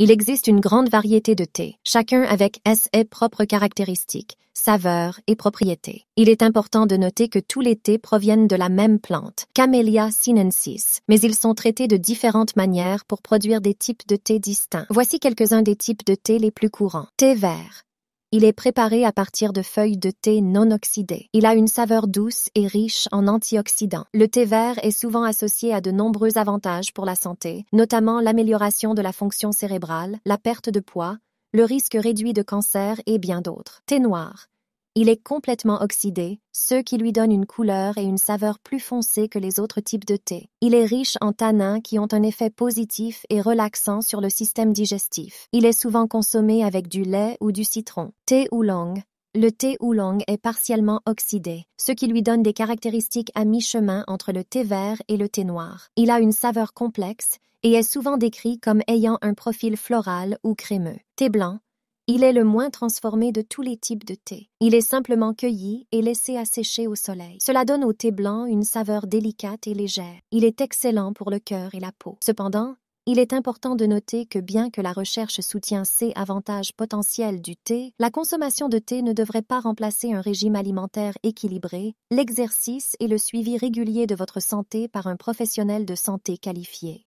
Il existe une grande variété de thés, chacun avec ses propres caractéristiques, saveurs et propriétés. Il est important de noter que tous les thés proviennent de la même plante, Camellia sinensis, mais ils sont traités de différentes manières pour produire des types de thés distincts. Voici quelques-uns des types de thés les plus courants. Thé vert, il est préparé à partir de feuilles de thé non oxydées. Il a une saveur douce et riche en antioxydants. Le thé vert est souvent associé à de nombreux avantages pour la santé, notamment l'amélioration de la fonction cérébrale, la perte de poids, le risque réduit de cancer et bien d'autres. Thé noir. Il est complètement oxydé, ce qui lui donne une couleur et une saveur plus foncée que les autres types de thé. Il est riche en tanins qui ont un effet positif et relaxant sur le système digestif. Il est souvent consommé avec du lait ou du citron. Thé oolong. Le thé oolong est partiellement oxydé, ce qui lui donne des caractéristiques à mi-chemin entre le thé vert et le thé noir. Il a une saveur complexe et est souvent décrit comme ayant un profil floral ou crémeux. Thé blanc, il est le moins transformé de tous les types de thé. Il est simplement cueilli et laissé assécher au soleil. Cela donne au thé blanc une saveur délicate et légère. Il est excellent pour le cœur et la peau. Cependant, il est important de noter que bien que la recherche soutient ces avantages potentiels du thé, la consommation de thé ne devrait pas remplacer un régime alimentaire équilibré, l'exercice et le suivi régulier de votre santé par un professionnel de santé qualifié.